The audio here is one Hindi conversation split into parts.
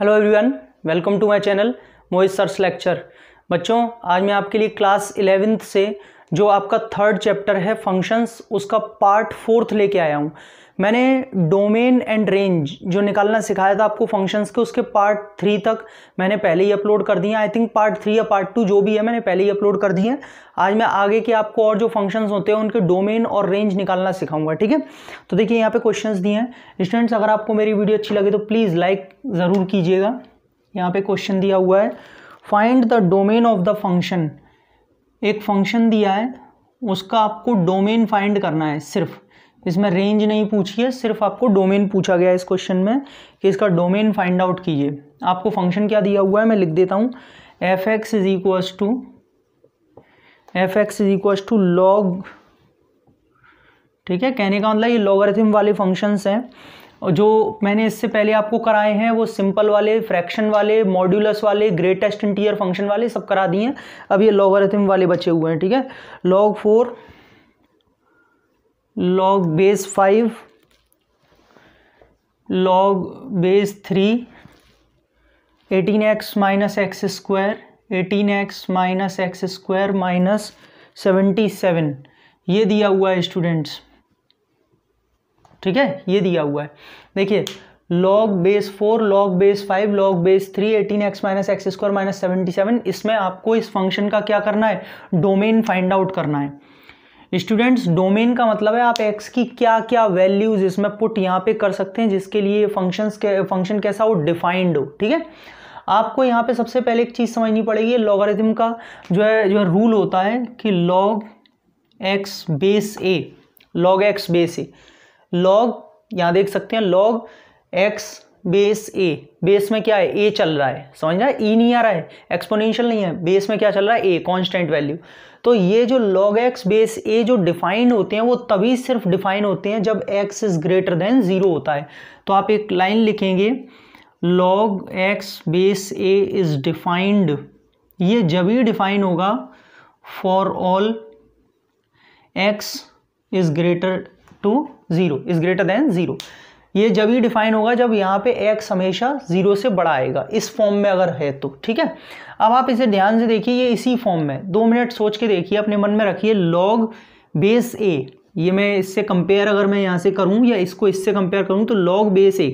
hello everyone welcome to my channel Mohit sir's lecture बच्चों आज मैं आपके लिए क्लास इलेवेंथ से जो आपका थर्ड चैप्टर है फंक्शंस उसका पार्ट फोर्थ लेके आया हूँ मैंने डोमेन एंड रेंज जो निकालना सिखाया था आपको फंक्शंस के उसके पार्ट थ्री तक मैंने पहले ही अपलोड कर दिए आई थिंक पार्ट थ्री या पार्ट टू जो भी है मैंने पहले ही अपलोड कर दिए आज मैं आगे के आपको और जो फंक्शंस होते हैं उनके डोमेन और रेंज निकालना सिखाऊंगा ठीक है तो देखिए यहाँ पे क्वेश्चन दिए हैं स्टूडेंट्स अगर आपको मेरी वीडियो अच्छी लगे तो प्लीज़ लाइक ज़रूर कीजिएगा यहाँ पर क्वेश्चन दिया हुआ है find the domain of the function एक फंक्शन दिया है उसका आपको डोमेन फाइंड करना है सिर्फ इसमें रेंज नहीं पूछी है सिर्फ आपको डोमेन पूछा गया है इस क्वेश्चन में कि इसका डोमेन फाइंड आउट कीजिए आपको फंक्शन क्या दिया हुआ है मैं लिख देता हूँ f x is equals to f x is equals to log ठीक है कहने का मतलब ये लॉगरिथम वाले फंक्शंस हैं जो मैंने इससे पहले आपको कराए हैं वो सिंपल वाले फ्रैक्शन वाले मॉड्यूलस वाले ग्रेटेस्ट इंटीरियर फंक्शन वाले सब करा दिए हैं अब ये लॉगरिथम वाले बचे हुए हैं ठीक है log four log base five log base three eighteen x minus x square eighteen x minus x square minus seventy seven ये दिया हुआ है स्टूडेंट्स ठीक है ये दिया हुआ है देखिए log base four log base five log base three eighteen x minus x square minus seventy seven इसमें आपको इस फंक्शन का क्या करना है डोमेन फाइंड आउट करना है स्टूडेंट्स डोमेन का मतलब है आप एक्स की क्या क्या वैल्यूज इसमें पुट यहाँ पे कर सकते हैं जिसके लिए फंक्शन फंक्शन कैसा हो डिफाइंड हो ठीक है आपको यहाँ पे सबसे पहले एक चीज़ समझनी पड़ेगी लॉगरिथम का जो है जो है रूल होता है कि log x base a log x base a log यहाँ देख सकते हैं log x base a base में क्या है ए चल रहा है समझ रहा है ई e नहीं आ रहा है एक्सपोनेंशियल नहीं है बेस में क्या चल रहा है ए कांस्टेंट वैल्यू तो ये जो लॉग एक्स बेस ए जो डिफाइंड होते हैं वो तभी सिर्फ डिफाइन होते हैं जब x is greater than zero होता है तो आप एक लाइन लिखेंगे log x base a is defined ये जब ही डिफाइन होगा for all x is greater to zero is greater than zero ये जब ही डिफाइन होगा जब यहाँ पे x हमेशा ज़ीरो से बड़ा आएगा इस फॉर्म में अगर है तो ठीक है अब आप इसे ध्यान से देखिए ये इसी फॉर्म में दो मिनट सोच के देखिए अपने मन में रखिए लॉग बेस a ये मैं इससे कंपेयर अगर मैं यहाँ से करूँ या इसको इससे कंपेयर करूँ तो लॉग बेस a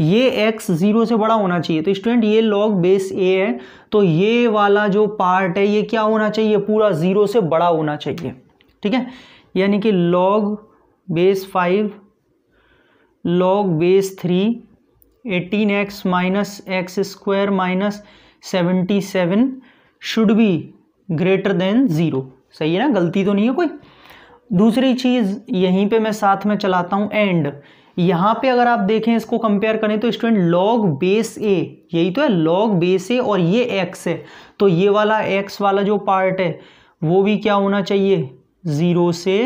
ये x ज़ीरो से बड़ा होना चाहिए तो स्टूडेंट ये लॉग बेस a है तो ये वाला जो पार्ट है ये क्या होना चाहिए पूरा ज़ीरो से बड़ा होना चाहिए ठीक है यानी कि log base five log base three eighteen x minus x square minus seventy seven should be greater than zero सही है ना गलती तो नहीं है कोई दूसरी चीज़ यहीं पे मैं साथ में चलाता हूँ एंड यहाँ पे अगर आप देखें इसको कंपेयर करें तो स्टूडेंट लॉग बेस ए यही तो है लॉग बेस ए और ये एक्स है तो ये वाला एक्स वाला जो पार्ट है वो भी क्या होना चाहिए ज़ीरो से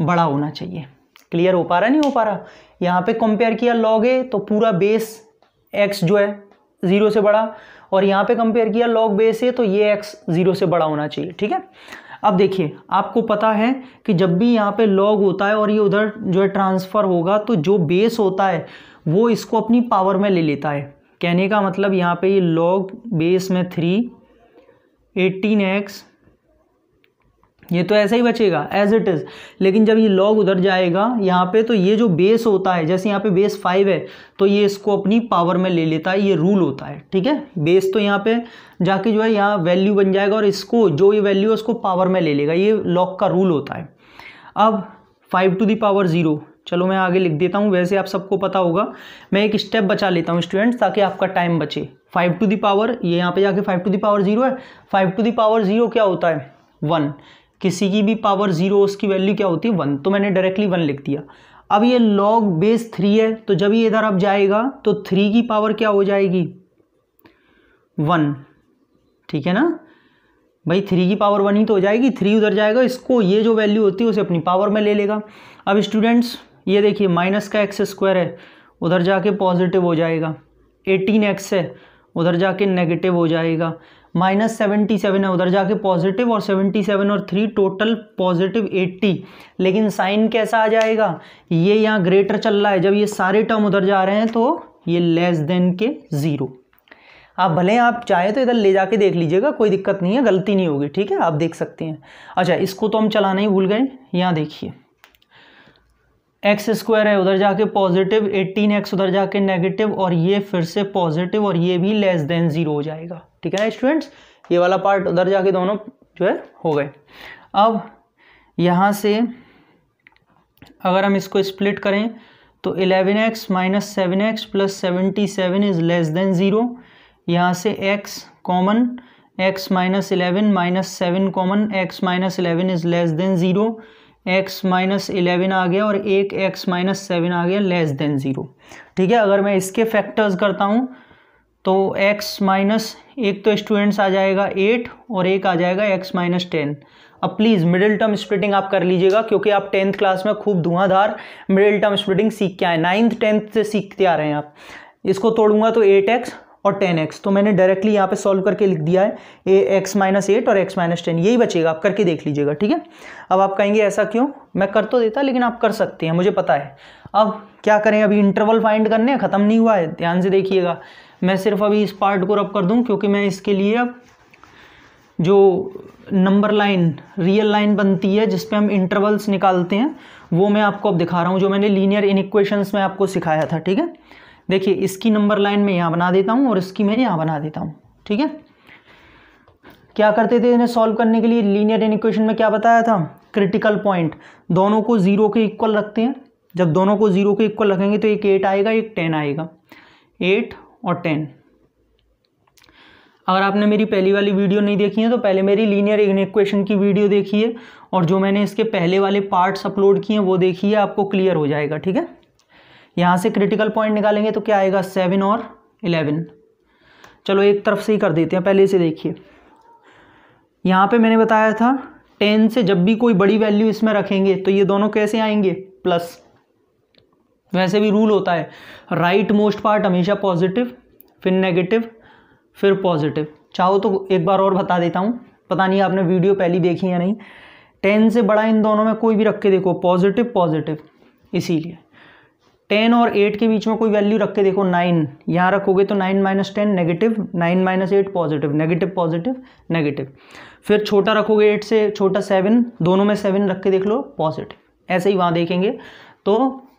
बड़ा होना चाहिए क्लियर हो पा रहा नहीं हो पा रहा यहाँ पे कंपेयर किया लॉग ए तो पूरा बेस एक्स जो है ज़ीरो से बड़ा और यहाँ पे कंपेयर किया लॉग बेस ए तो ये एक्स ज़ीरो से बड़ा होना चाहिए ठीक है अब देखिए आपको पता है कि जब भी यहाँ पे लॉग होता है और ये उधर जो है ट्रांसफ़र होगा तो जो बेस होता है वो इसको अपनी पावर में ले लेता है कहने का मतलब यहाँ पे ये लॉग बेस में थ्री एटीन एक्स ये तो ऐसा ही बचेगा एज इट इज़ लेकिन जब ये लॉग उधर जाएगा यहाँ पे तो ये जो बेस होता है जैसे यहाँ पे बेस फाइव है तो ये इसको अपनी पावर में ले लेता है ये रूल होता है ठीक है बेस तो यहाँ पे जाके जो है यहाँ वैल्यू बन जाएगा और इसको जो ये वैल्यू है उसको पावर में ले लेगा ये लॉग का रूल होता है अब फाइव टू दावर ज़ीरो चलो मैं आगे लिख देता हूँ वैसे आप सबको पता होगा मैं एक स्टेप बचा लेता हूँ स्टूडेंट्स ताकि आपका टाइम बचे फाइव टू दावर ये यहाँ पे जाके फाइव टू दावर ज़ीरो है फाइव टू दावर ज़ीरो क्या होता है वन किसी की भी पावर जीरो उसकी वैल्यू क्या होती है वन तो मैंने डायरेक्टली वन लिख दिया अब ये लॉग बेस थ्री है तो जब ये इधर अब जाएगा तो थ्री की पावर क्या हो जाएगी वन ठीक है ना भाई थ्री की पावर वन ही तो हो जाएगी थ्री उधर जाएगा इसको ये जो वैल्यू होती है उसे अपनी पावर में ले लेगा अब स्टूडेंट्स ये देखिए माइनस का एक्स स्क्वायर है उधर जाके पॉजिटिव हो जाएगा एटीन एक्स है उधर जाके नेगेटिव हो जाएगा माइनस सेवेंटी सेवन है उधर जाके पॉजिटिव और सेवेंटी सेवन और थ्री टोटल पॉजिटिव एट्टी लेकिन साइन कैसा आ जाएगा ये यहाँ ग्रेटर चल रहा है जब ये सारे टर्म उधर जा रहे हैं तो ये लेस देन के ज़ीरो आप भले आप चाहे तो इधर ले जाके देख लीजिएगा कोई दिक्कत नहीं है गलती नहीं होगी ठीक है आप देख सकते हैं अच्छा इसको तो हम चलाना ही भूल गए यहाँ देखिए एक्स स्क्वायर है उधर जाके पॉजिटिव एटीन एक्स उधर जाके नेगेटिव और ये फिर से पॉजिटिव और ये भी लेस देन ज़ीरो हो जाएगा ठीक है ना स्टूडेंट्स ये वाला पार्ट उधर जाके दोनों जो है हो गए अब यहाँ से अगर हम इसको स्प्लिट करें तो 11x x minus seven x plus seventy seven is less than zero यहाँ से x common x minus eleven minus seven common x minus eleven is less than zero x minus eleven आ गया और एक x माइनस सेवन आ गया लेस देन ज़ीरो ठीक है अगर मैं इसके फैक्टर्स करता हूँ तो x माइनस एक तो स्टूडेंट्स आ जाएगा एट और एक आ जाएगा x माइनस टेन अब प्लीज़ मिडिल टर्म स्प्लिटिंग आप कर लीजिएगा क्योंकि आप टेंथ क्लास में खूब धुआंधार मिडिल टर्म स्प्लिटिंग सीख के आए नाइन्थ टेंथ से सीखते आ रहे हैं आप इसको तोड़ूंगा तो एट एक्स और टेन एक्स तो मैंने डायरेक्टली यहाँ पे सॉल्व करके लिख दिया है ए एक्स माइनस एट और एक्स माइनस टेन यही बचेगा आप करके देख लीजिएगा ठीक है अब आप कहेंगे ऐसा क्यों मैं कर तो देता लेकिन आप कर सकते हैं मुझे पता है अब क्या करें अभी इंटरवल फाइंड करने ख़त्म नहीं हुआ है ध्यान से देखिएगा मैं सिर्फ अभी इस पार्ट को रब कर दूँ क्योंकि मैं इसके लिए अब जो नंबर लाइन रियल लाइन बनती है जिसपे हम इंटरवल्स निकालते हैं वो मैं आपको अब दिखा रहा हूँ जो मैंने लीनियर इनिक्वेशंस में आपको सिखाया था ठीक है देखिए इसकी नंबर लाइन मैं यहाँ बना देता हूँ और इसकी मैं यहाँ बना देता हूँ ठीक है क्या करते थे इन्हें सॉल्व करने के लिए लीनियर इनिक्वेशन में क्या बताया था क्रिटिकल पॉइंट दोनों को ज़ीरो के इक्वल रखते हैं जब दोनों को ज़ीरो के इक्वल रखेंगे तो एक एट आएगा एक टेन आएगा एट और टेन अगर आपने मेरी पहली वाली वीडियो नहीं देखी है तो पहले मेरी लीनियर इक्वेशन की वीडियो देखिए और जो मैंने इसके पहले वाले पार्ट्स अपलोड किए हैं वो देखिए आपको क्लियर हो जाएगा ठीक है यहाँ से क्रिटिकल पॉइंट निकालेंगे तो क्या आएगा सेवन और इलेवन चलो एक तरफ से ही कर देते हैं पहले से देखिए यहाँ पे मैंने बताया था टेन से जब भी कोई बड़ी वैल्यू इसमें रखेंगे तो ये दोनों कैसे आएंगे प्लस वैसे भी रूल होता है राइट मोस्ट पार्ट हमेशा पॉजिटिव फिर नेगेटिव फिर पॉजिटिव चाहो तो एक बार और बता देता हूँ पता नहीं आपने वीडियो पहली देखी या नहीं टेन से बड़ा इन दोनों में कोई भी रख के देखो पॉजिटिव पॉजिटिव इसीलिए टेन और एट के बीच में कोई वैल्यू रख के देखो नाइन यहाँ रखोगे तो nine minus ten negative nine minus eight positive negative positive negative फिर छोटा रखोगे एट से छोटा सेवन दोनों में सेवन रख के देख लो पॉजिटिव ऐसे ही वहाँ देखेंगे तो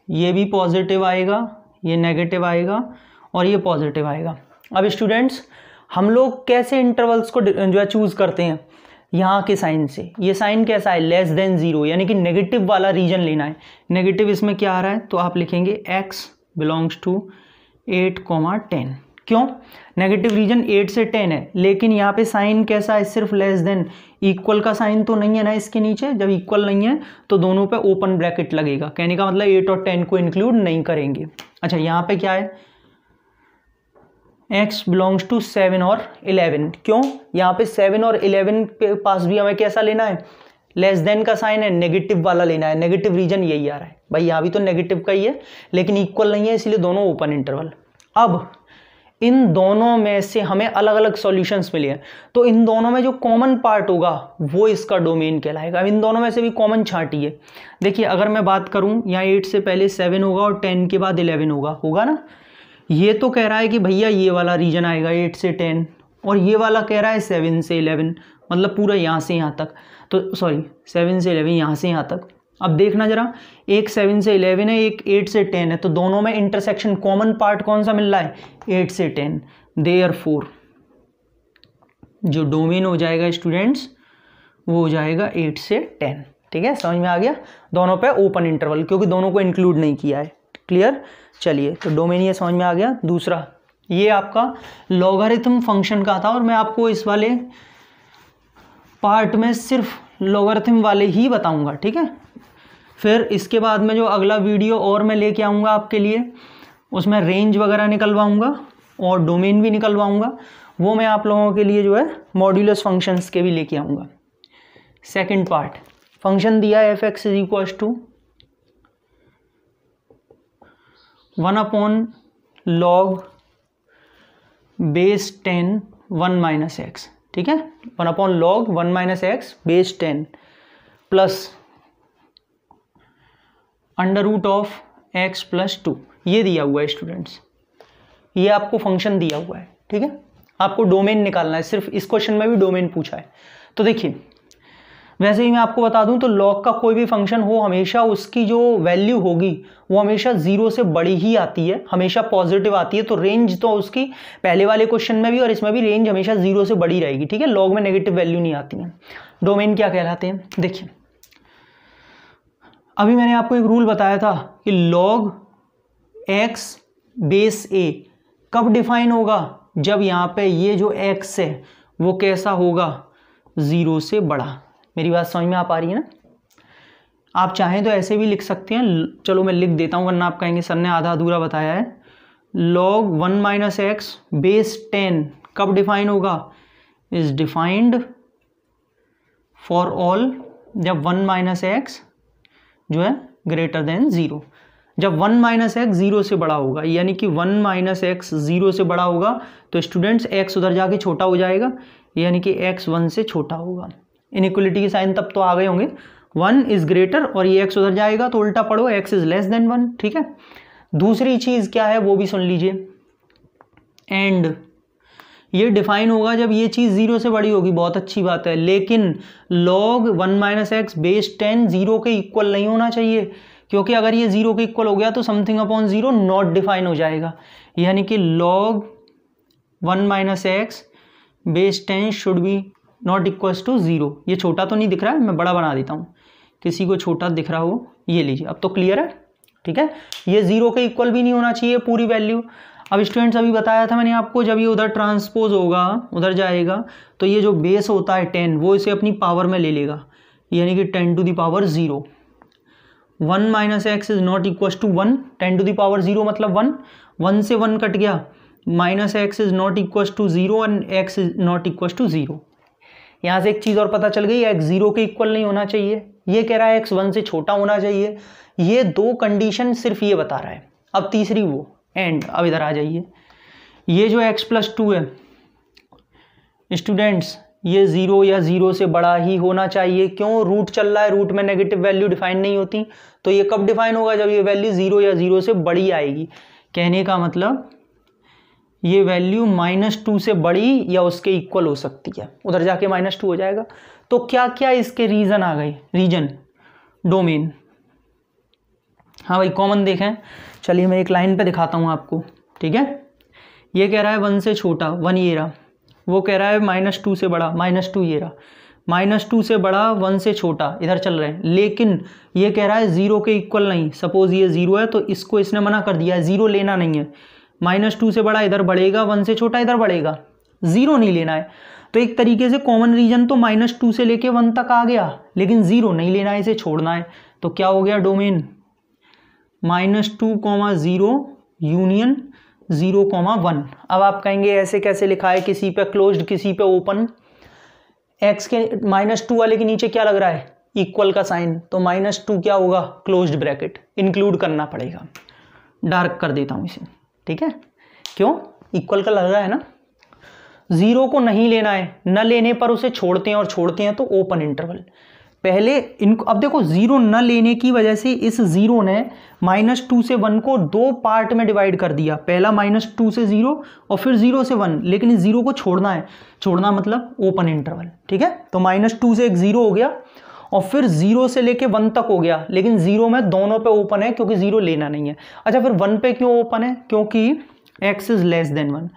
ये भी पॉजिटिव आएगा ये नेगेटिव आएगा और ये पॉजिटिव आएगा अब स्टूडेंट्स हम लोग कैसे इंटरवल्स को जो है चूज़ करते हैं यहाँ के साइन से ये साइन कैसा है लेस देन ज़ीरो यानी कि नेगेटिव वाला रीजन लेना है नेगेटिव इसमें क्या आ रहा है तो आप लिखेंगे x belongs to eight comma ten क्यों नेगेटिव रीजन एट से टेन है लेकिन यहाँ पे साइन कैसा है सिर्फ लेस देन इक्वल का साइन तो नहीं है ना इसके नीचे जब इक्वल नहीं है तो दोनों पे ओपन ब्रैकेट लगेगा कहने का मतलब एट और टेन को इंक्लूड नहीं करेंगे अच्छा यहाँ पे क्या है एक्स बिलोंग्स टू सेवन और इलेवन क्यों यहाँ पे सेवन और इलेवन के पास भी हमें कैसा लेना है लेस देन का साइन है नेगेटिव वाला लेना है नेगेटिव रीजन यही आ रहा है भाई यहाँ भी तो नेगेटिव का ही है लेकिन इक्वल नहीं है इसलिए दोनों ओपन इंटरवल अब इन दोनों में से हमें अलग अलग सॉल्यूशंस मिले हैं तो इन दोनों में जो कॉमन पार्ट होगा वो इसका डोमेन कहलाएगा इन दोनों में से भी कॉमन छाटिए देखिए अगर मैं बात करूं यहाँ एट से पहले सेवन होगा और टेन के बाद इलेवन होगा होगा ना ये तो कह रहा है कि भैया ये वाला रीजन आएगा एट से टेन और ये वाला कह रहा है सेवन से इलेवन मतलब पूरा यहाँ से यहाँ तक तो सॉरी सेवन से इलेवन यहाँ से यहाँ तक अब देखना जरा एक सेवन से इलेवन है एक एट से टेन है तो दोनों में इंटरसेक्शन कॉमन पार्ट कौन सा मिल रहा है एट से टेन दे आर फोर जो डोमेन हो जाएगा स्टूडेंट्स वो हो जाएगा एट से टेन ठीक है समझ में आ गया दोनों पे ओपन इंटरवल क्योंकि दोनों को इंक्लूड नहीं किया है क्लियर चलिए तो डोमेन ये समझ में आ गया दूसरा ये आपका लॉगरिथम फंक्शन का था और मैं आपको इस वाले पार्ट में सिर्फ लॉगरिथम वाले ही बताऊंगा ठीक है फिर इसके बाद में जो अगला वीडियो और मैं लेके आऊँगा आपके लिए उसमें रेंज वगैरह निकलवाऊँगा और डोमेन भी निकलवाऊँगा वो मैं आप लोगों के लिए जो है मॉड्यूलस फंक्शंस के भी लेके आऊँगा सेकेंड पार्ट फंक्शन दिया है f x is equal to one upon log base ten one minus x ठीक है one upon log one minus x base ten plus under root of x plus two ये दिया हुआ है स्टूडेंट्स ये आपको फंक्शन दिया हुआ है ठीक है आपको डोमेन निकालना है सिर्फ इस क्वेश्चन में भी डोमेन पूछा है तो देखिए वैसे ही मैं आपको बता दूं तो लॉग का कोई भी फंक्शन हो हमेशा उसकी जो वैल्यू होगी वो हमेशा ज़ीरो से बड़ी ही आती है हमेशा पॉजिटिव आती है तो रेंज तो उसकी पहले वाले क्वेश्चन में भी और इसमें भी रेंज हमेशा ज़ीरो से बड़ी रहेगी ठीक है लॉग में नेगेटिव वैल्यू नहीं आती है डोमेन क्या कहलाते हैं देखिए अभी मैंने आपको एक रूल बताया था कि लॉग एक्स बेस ए कब डिफाइन होगा जब यहाँ पे ये जो एक्स है वो कैसा होगा ज़ीरो से बड़ा मेरी बात समझ में आ पा रही है ना आप चाहें तो ऐसे भी लिख सकते हैं चलो मैं लिख देता हूँ वरना आप कहेंगे सर ने आधा अधूरा बताया है log one minus x base ten कब डिफाइन होगा इज डिफाइंड फॉर ऑल जब वन माइनस एक्स जो है ग्रेटर देन ज़ीरो जब वन माइनस एक्स ज़ीरो से बड़ा होगा यानी कि वन माइनस एक्स ज़ीरो से बड़ा होगा तो स्टूडेंट्स एक्स उधर जाके छोटा हो जाएगा यानी कि एक्स वन से छोटा होगा इनिक्वलिटी के साइन तब तो आ गए होंगे वन इज़ ग्रेटर और ये एक्स उधर जाएगा तो उल्टा पढ़ो x is less than one ठीक है दूसरी चीज़ क्या है वो भी सुन लीजिए एंड ये डिफाइन होगा जब ये चीज़ ज़ीरो से बड़ी होगी बहुत अच्छी बात है लेकिन log one minus x base ten zero के इक्वल नहीं होना चाहिए क्योंकि अगर ये ज़ीरो के इक्वल हो गया तो something upon zero not define हो जाएगा यानी कि log one minus x base ten should be not equals to zero ये छोटा तो नहीं दिख रहा है मैं बड़ा बना देता हूँ किसी को छोटा दिख रहा हो ये लीजिए अब तो क्लियर है ठीक है ये ज़ीरो के इक्वल भी नहीं होना चाहिए पूरी वैल्यू अब स्टूडेंट्स अभी बताया था मैंने आपको जब ये उधर ट्रांसपोज होगा उधर जाएगा तो ये जो बेस होता है टेन वो इसे अपनी पावर में ले लेगा यानी कि ten to the power zero one minus x is not equal to one ten to the power zero मतलब वन वन से वन कट गया minus x is not equal to zero and x is not equal to zero यहाँ से एक चीज़ और पता चल गई एक्स ज़ीरो के इक्वल नहीं होना चाहिए ये कह रहा है एक्स वन से छोटा होना चाहिए ये दो कंडीशन सिर्फ ये बता रहा है अब तीसरी वो एंड अब इधर आ जाइए ये जो एक्स प्लस टू है स्टूडेंट्स ये ज़ीरो या ज़ीरो से बड़ा ही होना चाहिए क्यों रूट चल रहा है रूट में नेगेटिव वैल्यू डिफाइन नहीं होती तो ये कब डिफाइन होगा जब ये वैल्यू ज़ीरो या ज़ीरो से बड़ी आएगी कहने का मतलब ये वैल्यू माइनस टू से बड़ी या उसके इक्वल हो सकती है उधर जाके माइनस टू हो जाएगा तो क्या क्या इसके रीज़न आ गए रीजन डोमेन हाँ भाई कॉमन देखें चलिए मैं एक लाइन पे दिखाता हूँ आपको ठीक है ये कह रहा है वन से छोटा वन ये रहा वो कह रहा है माइनस टू से बड़ा माइनस टू ये रहा माइनस टू से बड़ा वन से छोटा इधर चल रहे हैं लेकिन ये कह रहा है ज़ीरो के इक्वल नहीं सपोज़ ये ज़ीरो है तो इसको इसने मना कर दिया है ज़ीरो लेना नहीं है माइनस टू से बड़ा इधर बढ़ेगा वन से छोटा इधर बढ़ेगा ज़ीरो नहीं लेना है तो एक तरीके से कॉमन रीजन तो माइनस टू से लेके वन तक आ गया लेकिन ज़ीरो नहीं लेना है इसे छोड़ना है तो क्या हो गया domain minus two comma zero union zero comma one अब आप कहेंगे ऐसे कैसे लिखा है किसी पे क्लोज्ड किसी पे ओपन एक्स के माइनस टू वाले के नीचे क्या लग रहा है इक्वल का साइन तो माइनस टू क्या होगा क्लोज्ड ब्रैकेट इंक्लूड करना पड़ेगा डार्क कर देता हूं इसे ठीक है क्यों इक्वल का लग रहा है ना ज़ीरो को नहीं लेना है न लेने पर उसे छोड़ते हैं और छोड़ते हैं तो ओपन इंटरवल पहले इनको अब देखो जीरो न लेने की वजह से इस जीरो ने माइनस टू से वन को दो पार्ट में डिवाइड कर दिया पहला माइनस टू से जीरो और फिर जीरो से वन लेकिन इस जीरो को छोड़ना है छोड़ना मतलब ओपन इंटरवल ठीक है तो माइनस टू से एक जीरो हो गया और फिर जीरो से लेके वन तक हो गया लेकिन जीरो में दोनों पे ओपन है क्योंकि जीरो लेना नहीं है अच्छा फिर वन पे क्यों ओपन है क्योंकि x is less than one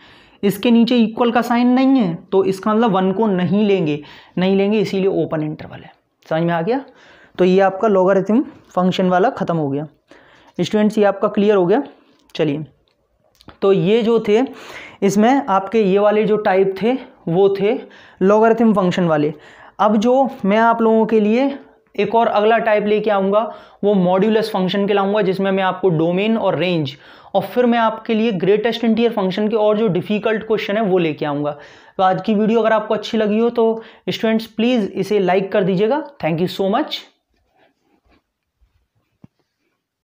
इसके नीचे इक्वल का साइन नहीं है तो इसका मतलब वन को नहीं लेंगे नहीं लेंगे इसीलिए ओपन इंटरवल है समझ में आ गया तो ये आपका लॉगरिथम फंक्शन वाला ख़त्म हो गया स्टूडेंट्स ये आपका क्लियर हो गया चलिए तो ये जो थे इसमें आपके ये वाले जो टाइप थे वो थे लॉगरिथम फंक्शन वाले अब जो मैं आप लोगों के लिए एक और अगला टाइप लेके आऊँगा वो मॉड्यूलस फंक्शन के लाऊंगा जिसमें मैं आपको डोमेन और रेंज और फिर मैं आपके लिए ग्रेटेस्ट इंटीरियर फंक्शन के और जो डिफ़िकल्ट क्वेश्चन है वो लेके आऊँगा तो आज की वीडियो अगर आपको अच्छी लगी हो तो स्टूडेंट्स प्लीज़ इसे लाइक कर दीजिएगा थैंक यू सो मच